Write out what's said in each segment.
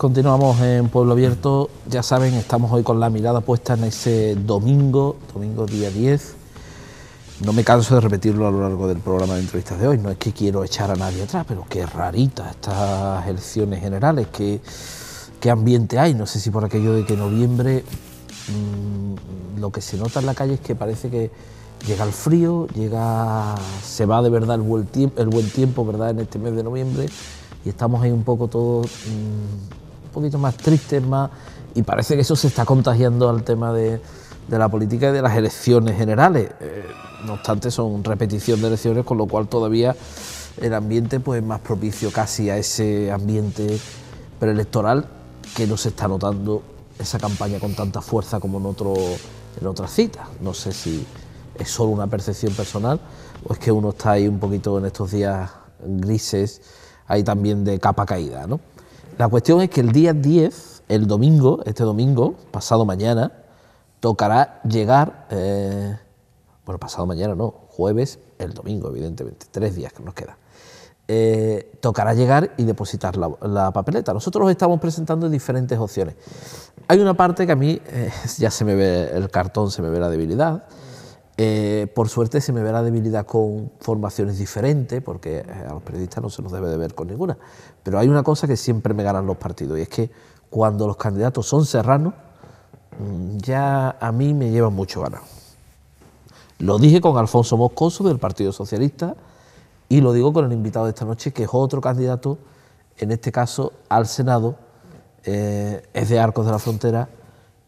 continuamos en Pueblo Abierto. Ya saben, estamos hoy con la mirada puesta en ese domingo, domingo día 10. No me canso de repetirlo a lo largo del programa de entrevistas de hoy. No es que quiero echar a nadie atrás, pero qué raritas estas elecciones generales, qué, qué ambiente hay. No sé si por aquello de que noviembre mm, lo que se nota en la calle es que parece que llega el frío, llega, se va de verdad el buen, tiempo, el buen tiempo, ¿verdad? En este mes de noviembre y estamos ahí un poco todos mm, un poquito más triste más... Y parece que eso se está contagiando al tema de, de la política y de las elecciones generales. Eh, no obstante, son repetición de elecciones, con lo cual todavía el ambiente pues, es más propicio casi a ese ambiente preelectoral que no se está notando esa campaña con tanta fuerza como en, otro, en otras citas. No sé si es solo una percepción personal o es que uno está ahí un poquito en estos días grises, ahí también de capa caída, ¿no? La cuestión es que el día 10, el domingo, este domingo, pasado mañana, tocará llegar, eh, bueno, pasado mañana no, jueves, el domingo, evidentemente, tres días que nos quedan. Eh, tocará llegar y depositar la, papeleta. Nosotros estamos presentando diferentes opciones. Hay una parte que a mí eh, ya se me ve el cartón, se me ve la debilidad, eh, por suerte se me verá la debilidad con formaciones diferentes, porque eh, a los periodistas no se nos debe de ver con ninguna. Pero hay una cosa que siempre me ganan los partidos, y es que cuando los candidatos son serranos, mm, ya a mí me llevan mucho ganas. Lo dije con Alfonso Moscoso del Partido Socialista y lo digo con el invitado de esta noche, que es otro candidato, en este caso al Senado, eh, es de Arcos de la Frontera,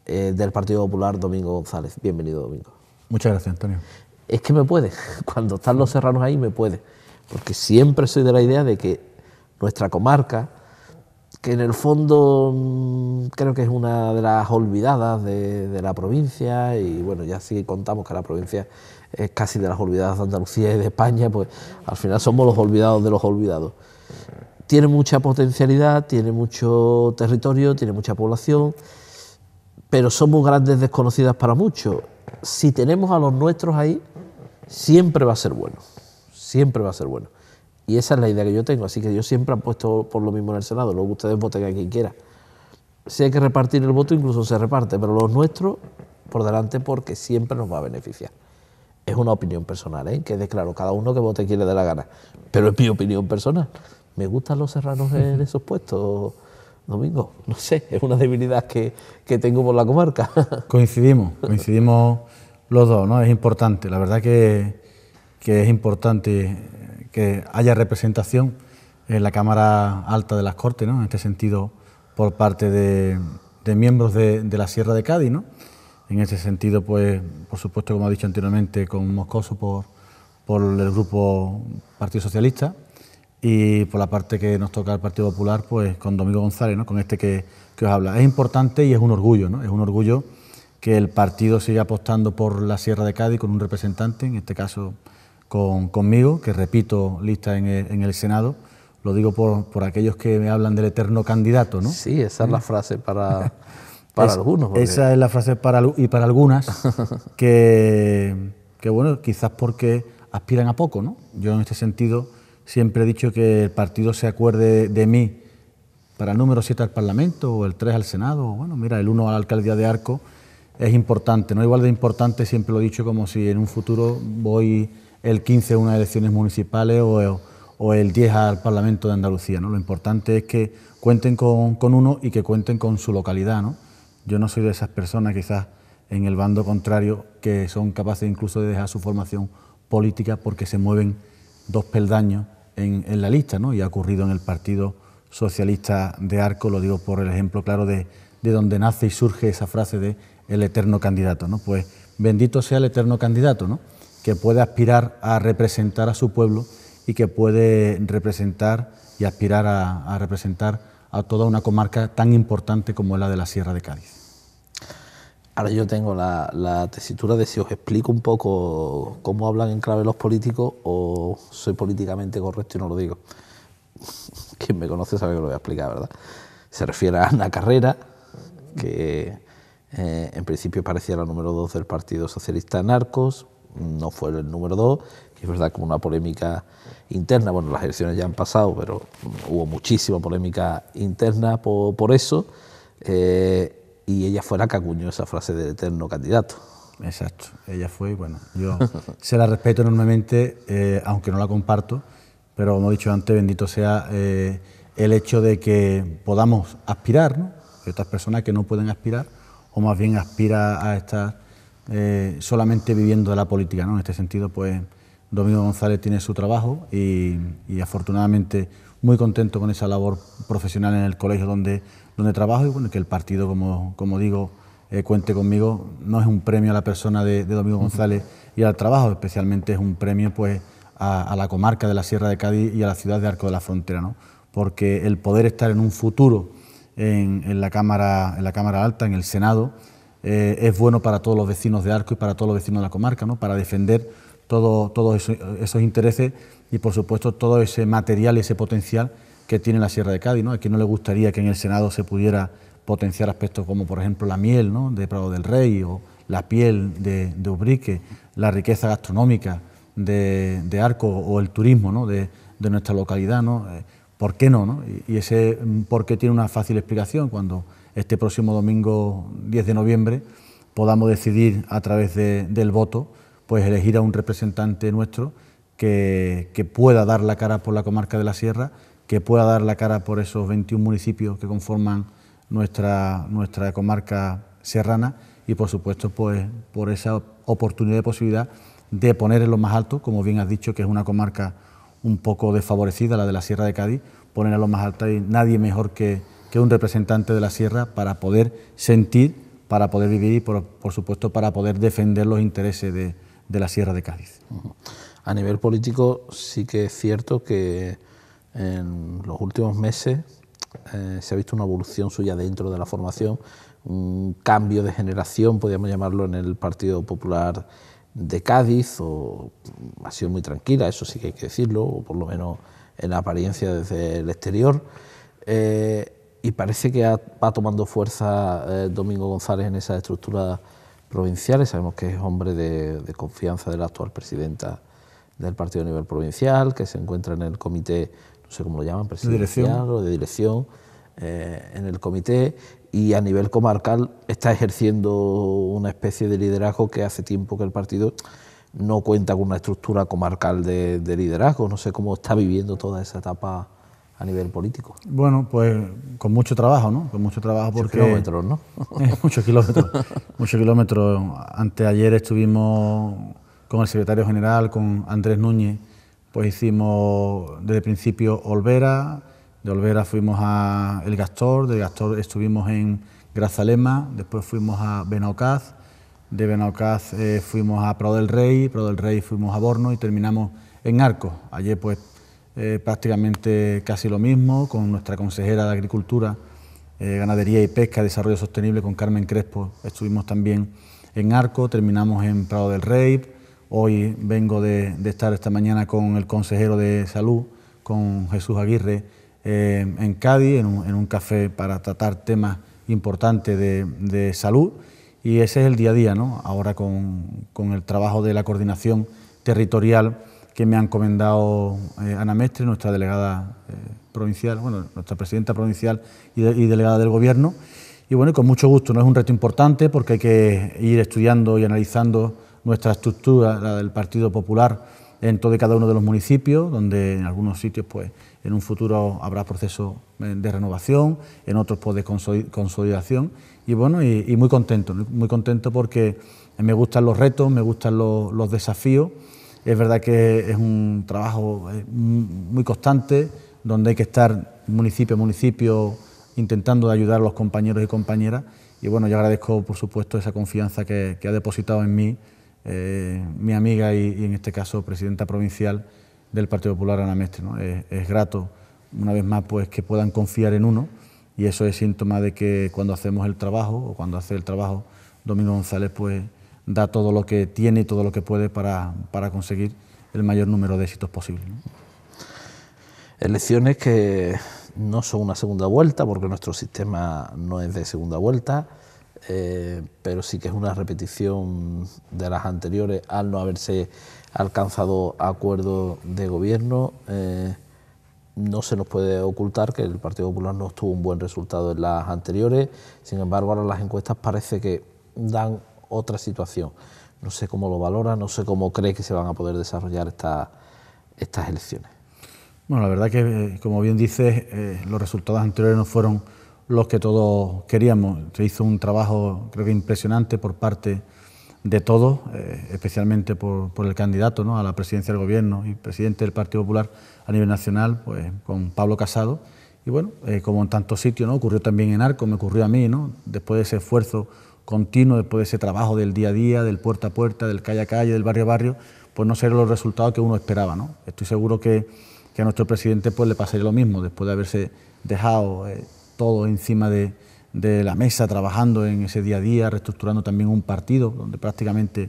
del Partido Popular, Domingo González. Bienvenido, Domingo. Muchas gracias, Antonio. Es que me puede, cuando están los serranos ahí me puede, porque siempre soy de la idea de que nuestra comarca, que en el fondo mm, creo que es una de las olvidadas de, la provincia, y bueno, ya sí contamos que la provincia es casi de las olvidadas de Andalucía y de España, pues al final somos los olvidados de los olvidados. Tiene mucha potencialidad, tiene mucho territorio, tiene mucha población pero somos grandes desconocidas para muchos. Si tenemos a los nuestros ahí, siempre va a ser bueno, siempre va a ser bueno. Y esa es la idea que yo tengo, así que yo siempre puesto por lo mismo en el Senado, luego ustedes voten a quien quiera. Si hay que repartir el voto, incluso se reparte, pero los nuestros por delante porque siempre nos va a beneficiar. Es una opinión personal, ¿eh? que es claro, cada uno que vote quiere de la gana, pero es mi opinión personal. Me gustan los serranos en esos puestos Domingo, no sé, es una debilidad que, tengo por la comarca. Coincidimos, coincidimos los dos, ¿no? Es importante, la verdad que, que es importante eh, que haya representación en la Cámara Alta de las Cortes, ¿no? en este sentido, por parte de, miembros de, la Sierra de Cádiz. ¿no? En ese sentido, pues, por supuesto, como ha dicho anteriormente, con Moscoso por, por el grupo Partido Socialista y por la parte que nos toca al Partido Popular, pues con Domingo González, ¿no? con este que, os habla. Es importante y es un orgullo, ¿no? es un orgullo que el partido siga apostando por la Sierra de Cádiz con un representante, en este caso conmigo, que repito, lista en el, Senado. Lo digo por, por, aquellos que me hablan del eterno candidato, ¿no? Sí, esa es la ¿Eh? frase para, para algunos. Esa es la frase para, y para algunas, que, que bueno, quizás porque aspiran a poco, ¿no? Yo en este sentido Siempre he dicho que el partido se acuerde de mí para el número 7 al Parlamento o el 3 al Senado, o bueno, mira, el 1 a la alcaldía de Arco, es importante, ¿no? Igual de importante, siempre lo he dicho, como si en un futuro voy el 15 a unas elecciones municipales o, el 10 al Parlamento de Andalucía, ¿no? Lo importante es que cuenten con, uno y que cuenten con su localidad, Yo no soy de esas personas, quizás en el bando contrario, que son capaces incluso de dejar su formación política porque se mueven dos peldaños en, la lista, ¿no? y ha ocurrido en el Partido Socialista de Arco, lo digo por el ejemplo claro de, donde nace y surge esa frase de el eterno candidato. ¿no? Pues bendito sea el eterno candidato, ¿no? que puede aspirar a representar a su pueblo y que puede representar y aspirar a, a representar a toda una comarca tan importante como la de la Sierra de Cádiz. Ahora yo tengo la, tesitura de si os explico un poco cómo hablan en clave los políticos o soy políticamente correcto y no lo digo. Quien me conoce sabe que lo voy a explicar, ¿verdad? Se refiere a Ana Carrera, que eh, en principio parecía la número dos del Partido Socialista Narcos, no fue el número dos, que es verdad como una polémica interna, bueno, las elecciones ya han pasado, pero hubo muchísima polémica interna por, eso. Eh, y ella fue la que esa frase de eterno candidato. Exacto, ella fue bueno, yo se la respeto enormemente, eh, aunque no la comparto, pero como he dicho antes, bendito sea eh, el hecho de que podamos aspirar, ¿no? Estas personas que no pueden aspirar, o más bien aspira a estar eh, solamente viviendo de la política, ¿no? En este sentido, pues Domingo González tiene su trabajo y, y afortunadamente muy contento con esa labor profesional en el colegio donde de trabajo y bueno, que el partido, como, digo, eh, cuente conmigo, no es un premio a la persona de, Domingo González y al trabajo, especialmente es un premio pues, a, la comarca de la Sierra de Cádiz y a la ciudad de Arco de la Frontera, ¿no? porque el poder estar en un futuro en, la, cámara, en la Cámara Alta, en el Senado, eh, es bueno para todos los vecinos de Arco y para todos los vecinos de la comarca, ¿no? para defender todos esos intereses y por supuesto todo ese material y ese potencial que tiene la Sierra de Cádiz, ¿no? A quien no le gustaría que en el Senado se pudiera potenciar aspectos como, por ejemplo, la miel ¿no? de Prado del Rey o la piel de, Ubrique, la riqueza gastronómica de, Arco o el turismo ¿no? de, nuestra localidad, ¿no? Eh, ¿Por qué no? no? Y ese mm, por qué tiene una fácil explicación cuando este próximo domingo 10 de noviembre podamos decidir a través del voto, pues elegir a un representante nuestro que pueda dar la cara por la comarca de la Sierra que pueda dar la cara por esos 21 municipios que conforman nuestra, nuestra comarca serrana y por supuesto pues, por esa oportunidad y posibilidad de poner en lo más alto, como bien has dicho, que es una comarca un poco desfavorecida, la de la Sierra de Cádiz, poner en lo más alto y nadie mejor que, que un representante de la Sierra para poder sentir, para poder vivir y por, supuesto para poder defender los intereses de, de la Sierra de Cádiz. A nivel político sí que es cierto que en los últimos meses eh, se ha visto una evolución suya dentro de la formación, un cambio de generación, podríamos llamarlo, en el Partido Popular de Cádiz, o ha sido muy tranquila, eso sí que hay que decirlo, o por lo menos en apariencia desde el exterior. Eh, y parece que va tomando fuerza eh, Domingo González en esas estructuras provinciales. Sabemos que es hombre de, de confianza de la actual presidenta del partido a nivel provincial, que se encuentra en el comité ...no sé cómo lo llaman, presidencial ¿De o de dirección, eh, en el comité y a nivel comarcal está ejerciendo una especie de liderazgo que hace tiempo que el partido no cuenta con una estructura comarcal de, liderazgo. No sé cómo está viviendo toda esa etapa a nivel político. Bueno, pues con mucho trabajo, ¿no? Con mucho trabajo porque... Muchos kilómetros, ¿no? Eh, muchos kilómetros. muchos kilómetros. Anteayer estuvimos con el secretario general, con Andrés Núñez, pues hicimos desde el principio Olvera, de Olvera fuimos a El Gastor, de Gastor estuvimos en Grazalema, después fuimos a Benaucaz, de Benaucaz eh, fuimos a Prado del Rey, Prado del Rey fuimos a Borno y terminamos en Arco... Ayer pues eh, prácticamente casi lo mismo con nuestra consejera de Agricultura, eh, Ganadería y Pesca, Desarrollo Sostenible con Carmen Crespo, estuvimos también en Arco, terminamos en Prado del Rey, Hoy vengo de, estar esta mañana con el consejero de salud, con Jesús Aguirre, eh, en Cádiz, en un, café para tratar temas importantes de, salud. Y ese es el día a día, ¿no? Ahora con, el trabajo de la coordinación territorial que me ha encomendado eh, Ana Mestre, nuestra delegada eh, provincial, bueno, nuestra presidenta provincial y, y, delegada del Gobierno. Y bueno, con mucho gusto, no es un reto importante porque hay que ir estudiando y analizando nuestra estructura, la del Partido Popular, en todo y cada uno de los municipios, donde en algunos sitios, pues, en un futuro habrá procesos eh, de renovación, en otros, pues, de consolidación. Y bueno, y, muy contento, muy contento porque me gustan los retos, me gustan los, desafíos. Es verdad que es un trabajo eh, muy constante, donde hay que estar municipio a municipio intentando ayudar a los compañeros y compañeras. Y bueno, yo agradezco, por supuesto, esa confianza que ha depositado en mí eh, mi amiga y, en este caso presidenta provincial del Partido Popular, Ana Mestre. Es, grato, una vez más, pues que puedan confiar en uno y eso es síntoma de que cuando hacemos el trabajo o cuando hace el trabajo Domingo González, pues da todo lo que tiene y todo lo que puede para, para conseguir el mayor número de éxitos posible. ¿no? Elecciones que no son una segunda vuelta, porque nuestro sistema no es de segunda vuelta, eh, pero sí que es una repetición de las anteriores al no haberse alcanzado acuerdo de gobierno. Eh, no se nos puede ocultar que el Partido Popular no tuvo un buen resultado en las anteriores, sin embargo ahora las encuestas parece que dan otra situación. No sé cómo lo valora, no sé cómo cree que se van a poder desarrollar estas estas elecciones. Bueno, la verdad que, eh, como bien dices, los resultados anteriores no fueron los que todos queríamos. Se hizo un trabajo, creo que impresionante por parte de todos, eh, especialmente por, el candidato ¿no? a la presidencia del Gobierno y presidente del Partido Popular a nivel nacional, pues con Pablo Casado. Y bueno, eh, como en tantos sitios, ¿no? ocurrió también en Arco, me ocurrió a mí, ¿no? después de ese esfuerzo continuo, después de ese trabajo del día a día, del puerta a puerta, del calle a calle, del barrio a barrio, pues no ser los resultados que uno esperaba. ¿no? Estoy seguro que, que a nuestro presidente pues, le pasaría lo mismo, después de haberse dejado... Eh, ...todo encima de, la mesa, trabajando en ese día a día, reestructurando también un partido donde prácticamente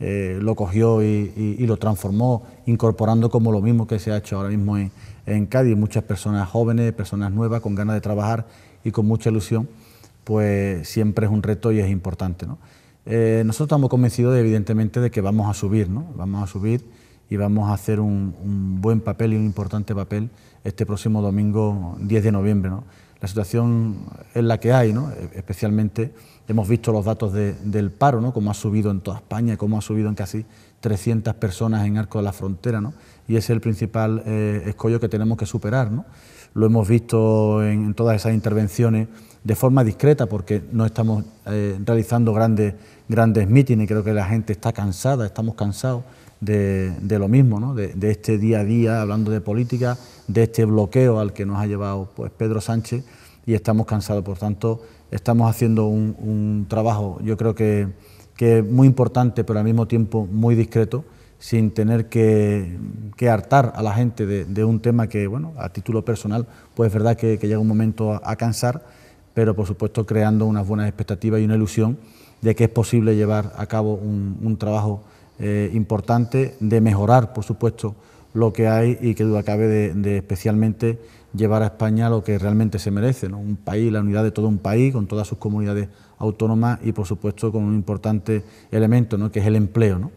eh, lo cogió y, lo transformó, incorporando como lo mismo que se ha hecho ahora mismo en, Cádiz, muchas personas jóvenes, personas nuevas, con ganas de trabajar y con mucha ilusión, pues siempre es un reto y es importante. ¿no? Eh, nosotros estamos convencidos, evidentemente, de que vamos a subir, ¿no? vamos a subir y vamos a hacer un, un, buen papel y un importante papel este próximo domingo 10 de noviembre. ¿no? la situación es la que hay, ¿no? E, especialmente hemos visto los datos del paro, ¿no? cómo ha subido en toda España, cómo ha subido en casi 300 personas en Arco de la Frontera, y es el principal eh, escollo que tenemos que superar. Lo hemos visto en, todas esas intervenciones de forma discreta, porque no estamos eh, realizando grandes, grandes mítines, creo que la gente está cansada, estamos cansados, de, lo mismo, ¿no? de, este día a día, hablando de política, de este bloqueo al que nos ha llevado pues, Pedro Sánchez y estamos cansados. Por tanto, estamos haciendo un, trabajo, yo creo que, que, muy importante, pero al mismo tiempo muy discreto, sin tener que, que hartar a la gente de, un tema que, bueno, a título personal, pues es verdad que, llega un momento a, cansar, pero por supuesto creando unas buenas expectativas y una ilusión de que es posible llevar a cabo un trabajo eh, importante de mejorar, por supuesto, lo que hay y que duda cabe de, especialmente llevar a España lo que realmente se merece, un país, la unidad de todo un país, con todas sus comunidades autónomas y, por supuesto, con un importante elemento, que es el empleo. ¿no?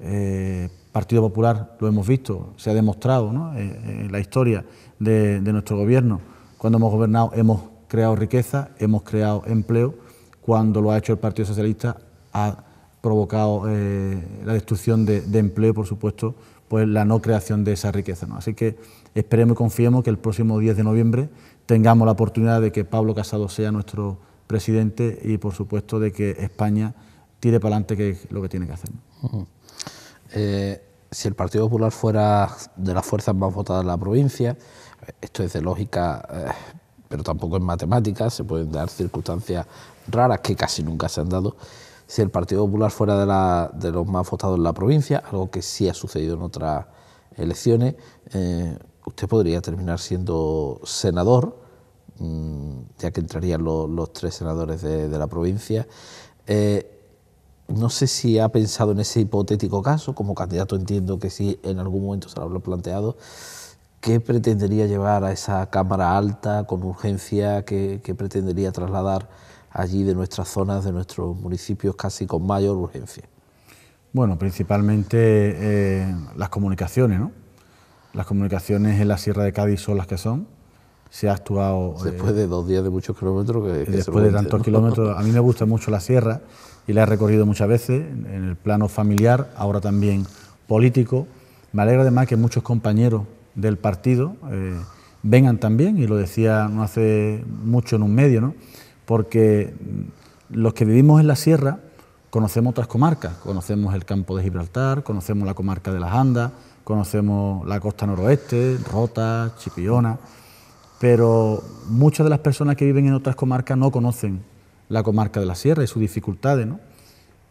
Eh, Partido Popular, lo hemos visto, se ha demostrado eh, en la historia de, de, nuestro gobierno. Cuando hemos gobernado hemos creado riqueza, hemos creado empleo. Cuando lo ha hecho el Partido Socialista ha provocado eh, la destrucción de, empleo por supuesto, pues la no creación de esa riqueza. ¿no? Así que esperemos y confiemos que el próximo 10 de noviembre tengamos la oportunidad de que Pablo Casado sea nuestro presidente y por supuesto de que España tire para adelante, que es lo que tiene que hacer. Eh, si el Partido Popular fuera de las fuerzas más votadas en la provincia, esto es de lógica, eh, pero tampoco es matemática, se pueden dar circunstancias raras que casi nunca se han dado si el Partido Popular fuera de, la, de los más votados en la provincia, algo que sí ha sucedido en otras elecciones, eh, usted podría terminar siendo senador, mm, ya que entrarían los, tres senadores de, la provincia. Eh, no sé si ha pensado en ese hipotético caso, como candidato entiendo que sí, en algún momento se lo habrá planteado. ¿Qué pretendería llevar a esa Cámara Alta con urgencia? qué pretendería trasladar allí de nuestras zonas, de nuestros municipios, casi con mayor urgencia? Bueno, principalmente eh, las comunicaciones, ¿no? Las comunicaciones en la Sierra de Cádiz son las que son. Se ha actuado... Eh, después de dos días de muchos kilómetros... Que, después de tantos kilómetros. A mí me gusta mucho la Sierra y la he recorrido muchas veces, en el plano familiar, ahora también político. Me alegra además que muchos compañeros del partido eh, vengan también, y lo decía no hace mucho en un medio, ¿no? porque los que vivimos en la sierra conocemos otras comarcas, conocemos el campo de Gibraltar, conocemos la comarca de las Andas, conocemos la costa noroeste, Rota, Chipiona, pero muchas de las personas que viven en otras comarcas no conocen la comarca de la sierra y sus dificultades, ¿no?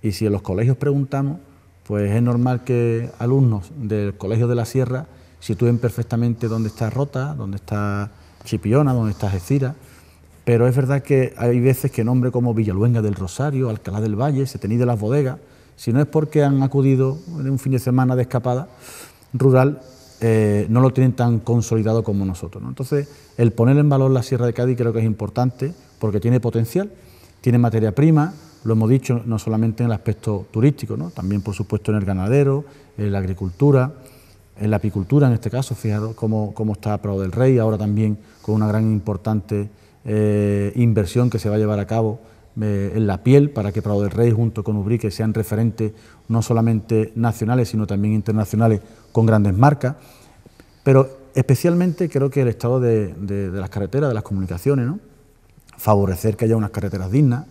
Y si en los colegios preguntamos, pues es normal que alumnos del colegio de la sierra sitúen perfectamente dónde está Rota, dónde está Chipiona, dónde está Gecira, pero es verdad que hay veces que nombres como Villaluenga del Rosario, Alcalá del Valle, se de las bodegas, si no es porque han acudido en un fin de semana de escapada rural, eh, no lo tienen tan consolidado como nosotros. Entonces, el poner en valor la Sierra de Cádiz creo que es importante porque tiene potencial, tiene materia prima, lo hemos dicho no solamente en el aspecto turístico, también por supuesto en el ganadero, en la agricultura, en la apicultura en este caso, fijaros cómo, cómo está Prado del Rey, ahora también con una gran importante eh, inversión que se va a llevar a cabo eh, en la piel para que Prado del Rey junto con Ubrique sean referentes no solamente nacionales sino también internacionales con grandes marcas. Pero especialmente creo que el estado de, las carreteras, de las comunicaciones, favorecer que haya unas carreteras dignas,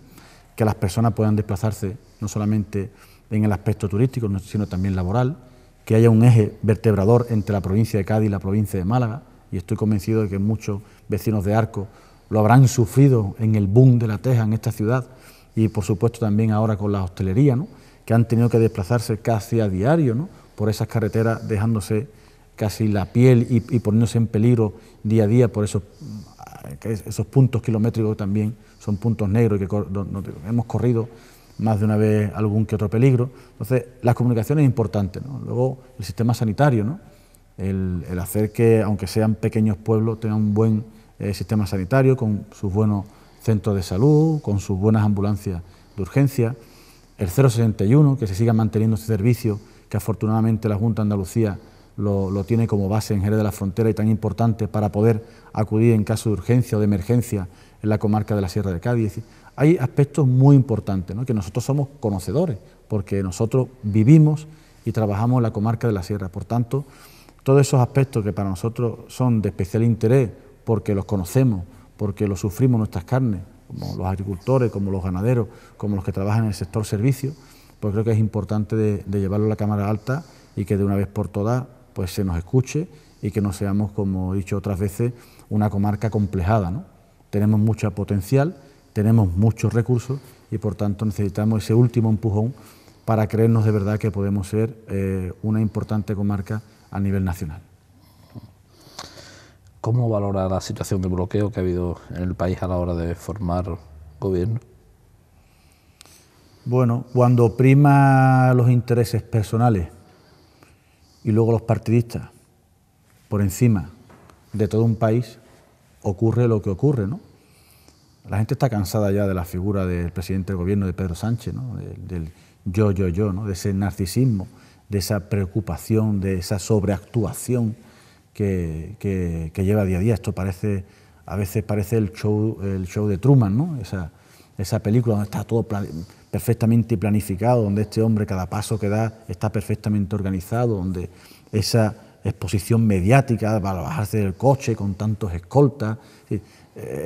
que las personas puedan desplazarse no solamente en el aspecto turístico sino también laboral, que haya un eje vertebrador entre la provincia de Cádiz y la provincia de Málaga y estoy convencido de que muchos vecinos de Arco lo habrán sufrido en el boom de la teja en esta ciudad y por supuesto también ahora con la hostelería, ¿no? que han tenido que desplazarse casi a diario ¿no? por esas carreteras dejándose casi la piel y, poniéndose en peligro día a día por esos, esos puntos kilométricos también son puntos negros que hemos corrido más de una vez algún que otro peligro. Entonces, la comunicación es importante. ¿no? Luego, el sistema sanitario, ¿no? el, el hacer que, aunque sean pequeños pueblos, tengan un buen el eh, sistema sanitario, con sus buenos centros de salud, con sus buenas ambulancias de urgencia, el 061, que se siga manteniendo este servicio, que afortunadamente la Junta de Andalucía lo, tiene como base en Jerez de la Frontera y tan importante para poder acudir en caso de urgencia o de emergencia en la comarca de la Sierra de Cádiz. Hay aspectos muy importantes, ¿no? que nosotros somos conocedores, porque nosotros vivimos y trabajamos en la comarca de la Sierra. Por tanto, todos esos aspectos que para nosotros son de especial interés porque los conocemos, porque los sufrimos nuestras carnes, como los agricultores, como los ganaderos, como los que trabajan en el sector servicio, pues creo que es importante de, llevarlo a la Cámara Alta y que de una vez por todas pues se nos escuche y que no seamos, como he dicho otras veces, una comarca complejada. Tenemos mucho potencial, tenemos muchos recursos y por tanto necesitamos ese último empujón para creernos de verdad que podemos ser eh, una importante comarca a nivel nacional. ¿Cómo valora la situación de bloqueo que ha habido en el país a la hora de formar gobierno? Bueno, cuando prima los intereses personales y luego los partidistas por encima de todo un país, ocurre lo que ocurre, ¿no? La gente está cansada ya de la figura del presidente del gobierno de Pedro Sánchez, ¿no? del, yo, yo, yo, ¿no? de ese narcisismo, de esa preocupación, de esa sobreactuación que, lleva día a día. Esto parece, a veces parece el show, el show de Truman, ¿no? Esa, película donde está todo perfectamente planificado, donde este hombre cada paso que da está perfectamente organizado, donde esa exposición mediática para bajarse del coche con tantos escoltas. Eh,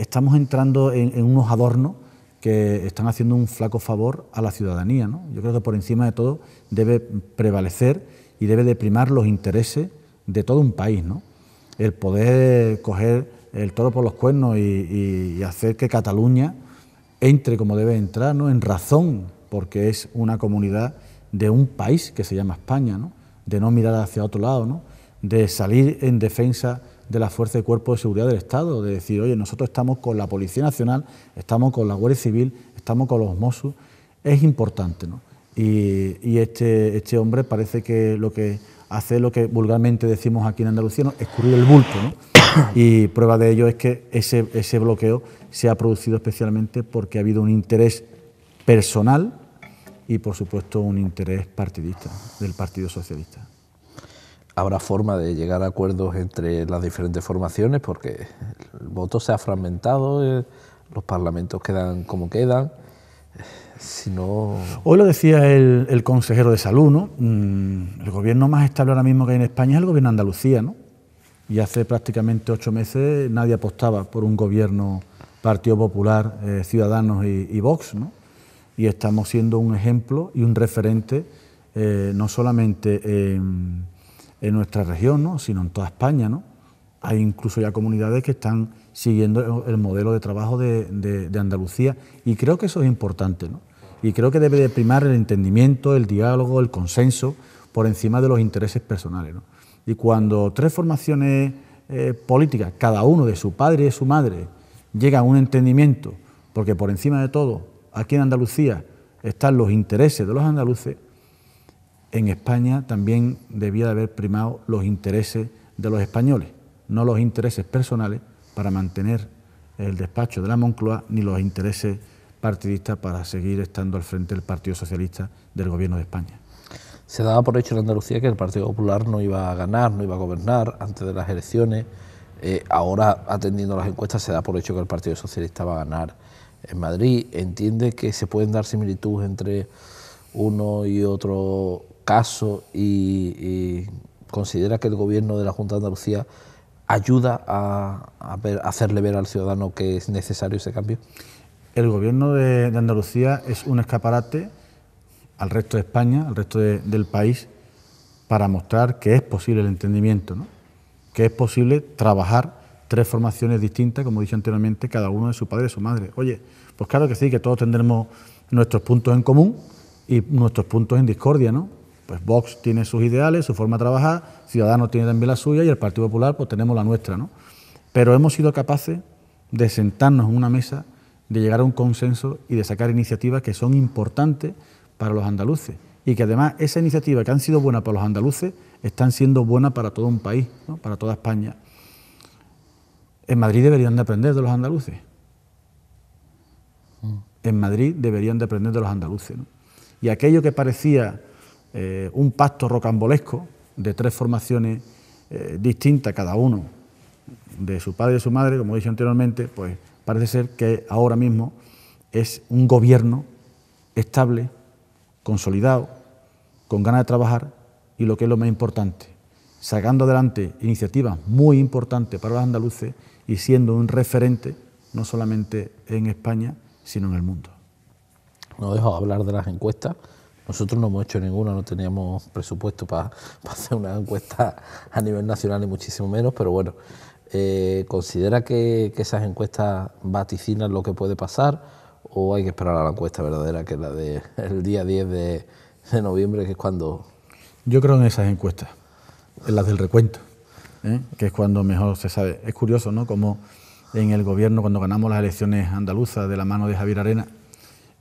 estamos entrando en, unos adornos que están haciendo un flaco favor a la ciudadanía. ¿no? Yo creo que por encima de todo debe prevalecer y debe de los intereses de todo un país, ¿no? El poder coger el toro por los cuernos y, hacer que Cataluña entre como debe entrar, ¿no? En razón, porque es una comunidad de un país que se llama España, ¿no? De no mirar hacia otro lado, ¿no? De salir en defensa de la Fuerza de Cuerpo de Seguridad del Estado, de decir, oye, nosotros estamos con la Policía Nacional, estamos con la Guardia Civil, estamos con los Mossos, es importante, ¿no? Y, este, este hombre parece que lo que hacer lo que vulgarmente decimos aquí en Andalucía, escurrir el bulto. Y prueba de ello es que ese, bloqueo se ha producido especialmente porque ha habido un interés personal y, por supuesto, un interés partidista del Partido Socialista. ¿Habrá forma de llegar a acuerdos entre las diferentes formaciones? Porque el voto se ha fragmentado, eh, los parlamentos quedan como quedan. Hoy lo decía el, consejero de salud, ¿no? Mm, el gobierno más estable ahora mismo que en España es el gobierno de Andalucía, ¿no? Y hace prácticamente ocho meses nadie apostaba por un gobierno Partido Popular, eh, Ciudadanos y, Vox, ¿no? Y estamos siendo un ejemplo y un referente eh, no solamente en, nuestra región, ¿no? Sino en toda España, ¿no? Hay incluso ya comunidades que están siguiendo el modelo de trabajo de, de Andalucía y creo que eso es importante, ¿no? Y creo que debe de primar el entendimiento, el diálogo, el consenso por encima de los intereses personales. Y cuando tres formaciones eh, políticas, cada uno de su padre y de su madre, llega a un entendimiento, porque por encima de todo, aquí en Andalucía están los intereses de los andaluces, en España también debía de haber primado los intereses de los españoles, no los intereses personales para mantener el despacho de la Moncloa ni los intereses partidista para seguir estando al frente del Partido Socialista del Gobierno de España. Se daba por hecho en Andalucía que el Partido Popular no iba a ganar, no iba a gobernar antes de las elecciones. Eh, ahora, atendiendo las encuestas, se da por hecho que el Partido Socialista va a ganar en Madrid. ¿Entiende que se pueden dar similitudes entre uno y otro caso y, considera que el gobierno de la Junta de Andalucía ayuda a, a hacerle ver al ciudadano que es necesario ese cambio? el gobierno de, Andalucía es un escaparate al resto de España, al resto del país, para mostrar que es posible el entendimiento, ¿no? que es posible trabajar tres formaciones distintas, como he dicho anteriormente, cada uno de su padre y su madre. Oye, pues claro que sí, que todos tendremos nuestros puntos en común y nuestros puntos en discordia, ¿no? Pues Vox tiene sus ideales, su forma de trabajar, Ciudadanos tiene también la suya y el Partido Popular pues tenemos la nuestra, ¿no? Pero hemos sido capaces de sentarnos en una mesa de llegar a un consenso y de sacar iniciativas que son importantes para los andaluces y que además esas iniciativas que han sido buenas para los andaluces están siendo buenas para todo un país, para toda España. En Madrid deberían de aprender de los andaluces. En Madrid deberían de aprender de los andaluces. Y aquello que parecía eh, un pacto rocambolesco de tres formaciones eh, distintas cada uno, de su padre y de su madre, como he dicho anteriormente, pues parece ser que ahora mismo es un gobierno estable, consolidado, con ganas de trabajar y lo que es lo más importante, sacando adelante iniciativas muy importantes para los andaluces y siendo un referente no solamente en España, sino en el mundo. No dejo hablar de las encuestas. Nosotros no hemos hecho ninguna, no teníamos presupuesto para, hacer una encuesta a nivel nacional, ni muchísimo menos, pero bueno, eh, ¿Considera que, esas encuestas vaticinan lo que puede pasar o hay que esperar a la encuesta verdadera, que es la del día 10 de, noviembre, que es cuando... Yo creo en esas encuestas, en las del recuento, ¿eh? que es cuando mejor se sabe. Es curioso, ¿no? Como en el gobierno, cuando ganamos las elecciones andaluzas de la mano de Javier Arena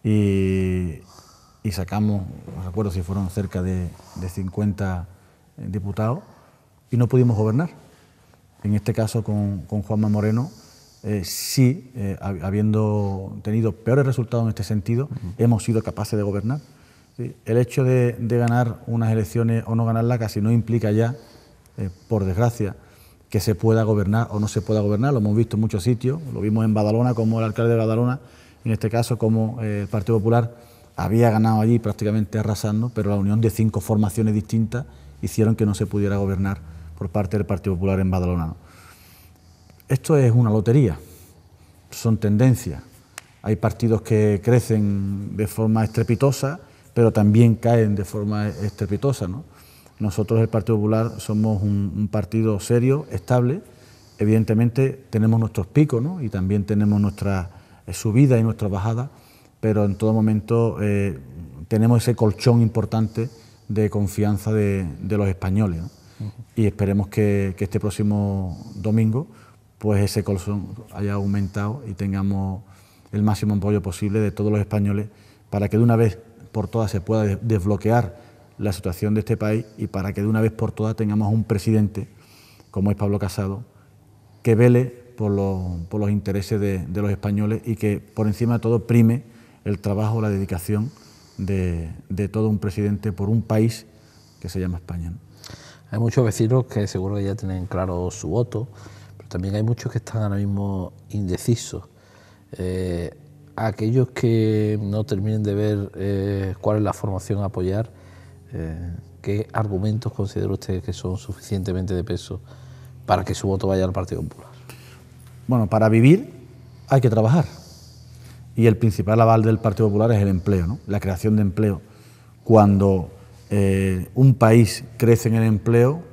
y, sacamos, no recuerdo si fueron cerca de, de 50 eh, diputados, y no pudimos gobernar en este caso con, con Juanma Moreno, eh, sí, eh, habiendo tenido peores resultados en este sentido, hemos sido capaces de gobernar. El hecho de, ganar unas elecciones o no ganarlas casi no implica ya, eh, por desgracia, que se pueda gobernar o no se pueda gobernar. Lo hemos visto en muchos sitios, lo vimos en Badalona, como el alcalde de Badalona, en este caso, como el Partido Popular había ganado allí prácticamente arrasando, pero la unión de cinco formaciones distintas hicieron que no se pudiera gobernar por parte del Partido Popular en Badalona. Esto es una lotería, son tendencias. Hay partidos que crecen de forma estrepitosa, pero también caen de forma estrepitosa. ¿no? Nosotros, el Partido Popular, somos un, partido serio, estable. Evidentemente, tenemos nuestros picos ¿no? y también tenemos nuestras eh, subidas y nuestras bajadas, pero en todo momento eh, tenemos ese colchón importante de confianza de, de los españoles. Y esperemos que, este próximo domingo pues ese colchón haya aumentado y tengamos el máximo apoyo posible de todos los españoles para que de una vez por todas se pueda desbloquear la situación de este país y para que de una vez por todas tengamos un presidente como es Pablo Casado que vele por los, intereses de, los españoles y que por encima de todo prime el trabajo, la dedicación de, todo un presidente por un país que se llama España. Hay muchos vecinos que seguro que ya tienen claro su voto, pero también hay muchos que están ahora mismo indecisos. Eh, aquellos que no terminen de ver eh, cuál es la formación a apoyar, eh, ¿qué argumentos considera usted que son suficientemente de peso para que su voto vaya al Partido Popular? Bueno, para vivir hay que trabajar. Y el principal aval del Partido Popular es el empleo, ¿no? la creación de empleo. Cuando eh, un país crece en el empleo,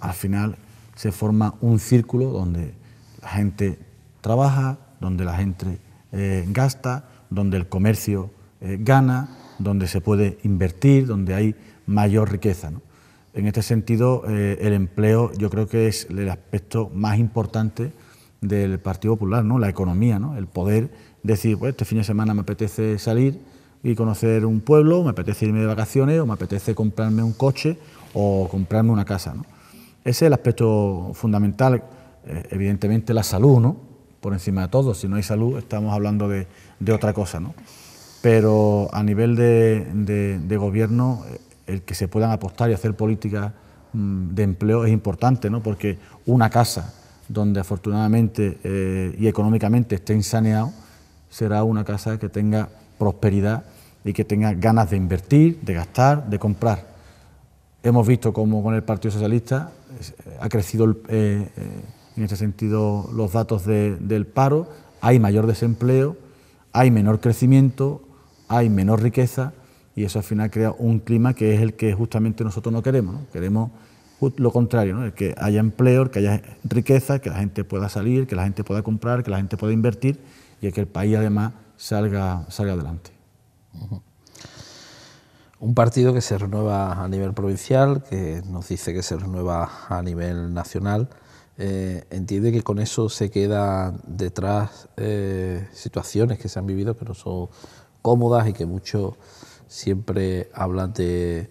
al final se forma un círculo donde la gente trabaja, donde la gente eh, gasta, donde el comercio eh, gana, donde se puede invertir, donde hay mayor riqueza. En este sentido, el empleo yo creo que es el aspecto más importante del Partido Popular, la economía, el poder decir, pues, este fin de semana me apetece salir, y conocer un pueblo, me apetece irme de vacaciones o me apetece comprarme un coche o comprarme una casa. ¿no? Ese es el aspecto fundamental, eh, evidentemente la salud, ¿no? por encima de todo, si no hay salud estamos hablando de, de otra cosa. ¿no? Pero a nivel de, de, gobierno, eh, el que se puedan apostar y hacer políticas mm, de empleo es importante, ¿no? porque una casa donde afortunadamente eh, y económicamente esté saneados será una casa que tenga prosperidad y que tenga ganas de invertir, de gastar, de comprar. Hemos visto cómo con el Partido Socialista eh, ha crecido eh, eh, en ese sentido los datos del paro, hay mayor desempleo, hay menor crecimiento, hay menor riqueza y eso al final crea un clima que es el que justamente nosotros no queremos. Queremos lo contrario, el que haya empleo, que haya riqueza, que la gente pueda salir, que la gente pueda comprar, que la gente pueda invertir y que el país además salga, salga adelante. Un partido que se renueva a nivel provincial, que nos dice que se renueva a nivel nacional. Eh, entiende que con eso se queda detrás eh, situaciones que se han vivido que no son cómodas y que muchos siempre hablan de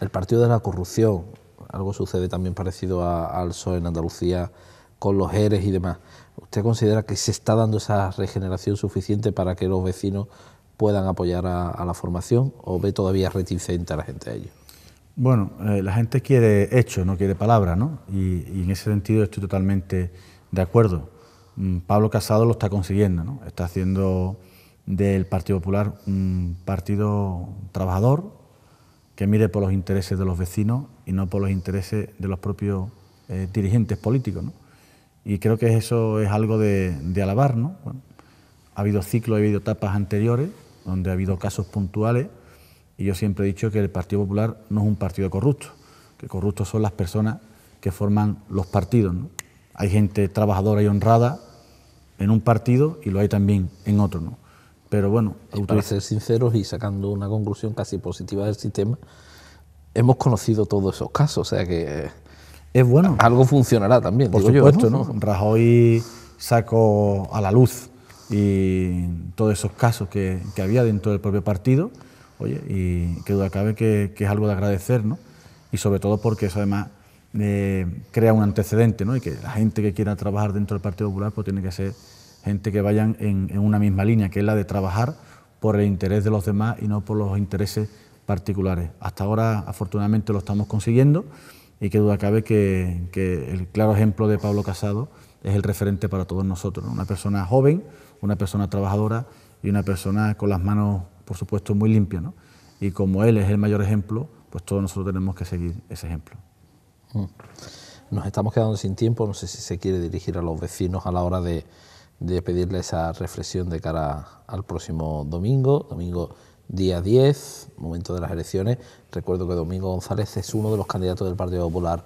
el partido de la corrupción. Algo sucede también parecido a, al en Andalucía con los ERES y demás. ¿Usted considera que se está dando esa regeneración suficiente para que los vecinos puedan apoyar a, la formación o ve todavía reticente a la gente a ello? Bueno, eh, la gente quiere hecho, no quiere palabra, ¿no? Y, en ese sentido estoy totalmente de acuerdo. Mm, Pablo Casado lo está consiguiendo, ¿no? Está haciendo del Partido Popular un partido trabajador que mire por los intereses de los vecinos y no por los intereses de los propios eh, dirigentes políticos, ¿no? Y creo que eso es algo de, alabar, ¿no? ha habido ciclos, ha habido etapas anteriores, donde ha habido casos puntuales, y yo siempre he dicho que el Partido Popular no es un partido corrupto, que corruptos son las personas que forman los partidos. ¿no? Hay gente trabajadora y honrada en un partido y lo hay también en otro. ¿no? Pero bueno, para ser sinceros y sacando una conclusión casi positiva del sistema, hemos conocido todos esos casos, o sea que eh, es bueno. Algo funcionará también, por supuesto, yo, ¿no? Rajoy sacó a la luz y todos esos casos que, había dentro del propio partido, oye, y que duda cabe que, es algo de agradecer, Y sobre todo porque eso además eh, crea un antecedente, ¿no? Y que la gente que quiera trabajar dentro del Partido Popular, pues tiene que ser gente que vayan en, en una misma línea, que es la de trabajar por el interés de los demás y no por los intereses particulares. Hasta ahora, afortunadamente, lo estamos consiguiendo y que duda cabe que, el claro ejemplo de Pablo Casado es el referente para todos nosotros. Una persona joven, una persona trabajadora y una persona con las manos, por supuesto, muy limpias. Y como él es el mayor ejemplo, pues todos nosotros tenemos que seguir ese ejemplo. Mm. Nos estamos quedando sin tiempo, no sé si se quiere dirigir a los vecinos a la hora de, de pedirle esa reflexión de cara al próximo domingo, domingo día 10, momento de las elecciones. Recuerdo que Domingo González es uno de los candidatos del Partido Popular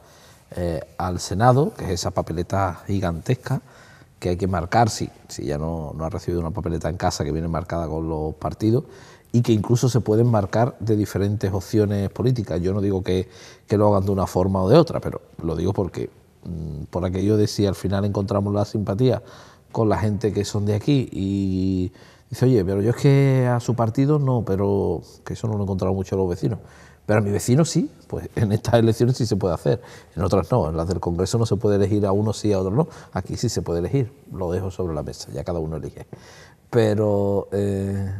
eh, al Senado, que es esa papeleta gigantesca que hay que marcar si, ya no, no ha recibido una papeleta en casa que viene marcada con los partidos y que incluso se pueden marcar de diferentes opciones políticas. Yo no digo que, lo hagan de una forma o de otra, pero lo digo porque mm, por aquello de si al final encontramos la simpatía con la gente que son de aquí y Dice, oye, pero yo es que a su partido no, pero que eso no lo he encontrado mucho a los vecinos. Pero a mi vecino sí, pues en estas elecciones sí se puede hacer, en otras no, en las del Congreso no se puede elegir a uno sí, a otro no, aquí sí se puede elegir, lo dejo sobre la mesa, ya cada uno elige. Pero eh,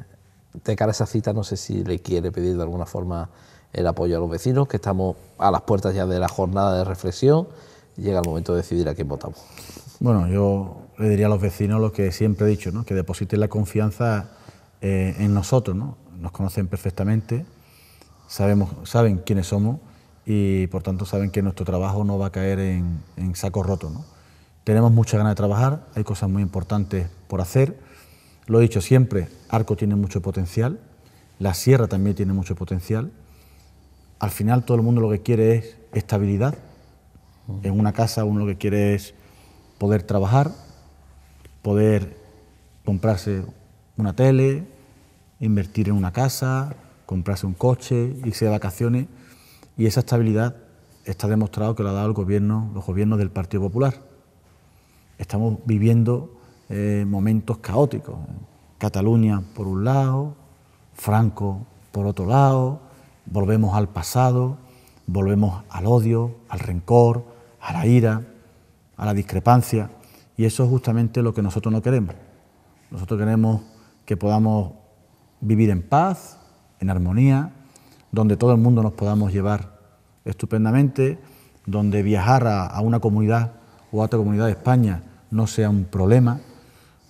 de cara a esa cita no sé si le quiere pedir de alguna forma el apoyo a los vecinos, que estamos a las puertas ya de la jornada de reflexión, llega el momento de decidir a quién votamos. Bueno, yo le diría a los vecinos lo que siempre he dicho, que depositen la confianza eh, en nosotros. Nos conocen perfectamente, sabemos, saben quiénes somos y por tanto saben que nuestro trabajo no va a caer en, saco roto... Tenemos mucha ganas de trabajar, hay cosas muy importantes por hacer. Lo he dicho siempre, Arco tiene mucho potencial, la Sierra también tiene mucho potencial. Al final todo el mundo lo que quiere es estabilidad. En una casa uno lo que quiere es poder trabajar, poder comprarse una tele, invertir en una casa, comprarse un coche, irse de vacaciones. Y esa estabilidad está demostrado que la ha dado el gobierno, los gobiernos del Partido Popular. Estamos viviendo eh, momentos caóticos. Cataluña por un lado, Franco por otro lado, volvemos al pasado, volvemos al odio, al rencor, a la ira, a la discrepancia. Y eso es justamente lo que nosotros no queremos. Nosotros queremos que podamos vivir en paz, en armonía, donde todo el mundo nos podamos llevar estupendamente, donde viajar a, una comunidad o a otra comunidad de España no sea un problema,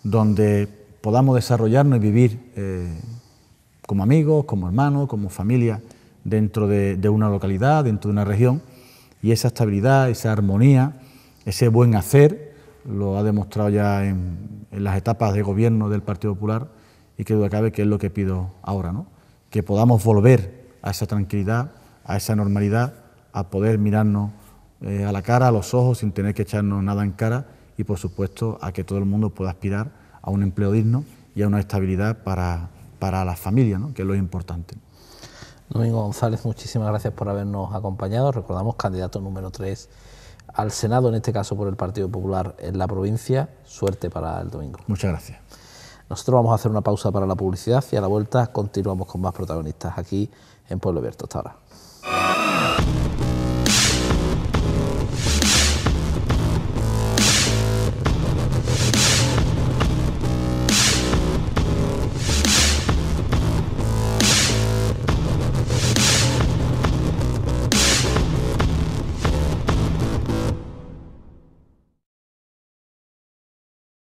donde podamos desarrollarnos y vivir eh, como amigos, como hermanos, como familia dentro de, de, una localidad, dentro de una región, y esa estabilidad, esa armonía, ese buen hacer lo ha demostrado ya en, las etapas de gobierno del Partido Popular y que duda cabe que es lo que pido ahora, que podamos volver a esa tranquilidad, a esa normalidad, a poder mirarnos eh, a la cara, a los ojos, sin tener que echarnos nada en cara y, por supuesto, a que todo el mundo pueda aspirar a un empleo digno y a una estabilidad para, para la familia, ¿no? que es lo importante. Domingo González, muchísimas gracias por habernos acompañado. Recordamos, candidato número 3 al Senado, en este caso por el Partido Popular en la provincia. Suerte para el domingo. Muchas gracias. Nosotros vamos a hacer una pausa para la publicidad y a la vuelta continuamos con más protagonistas aquí en Pueblo Abierto. Hasta ahora.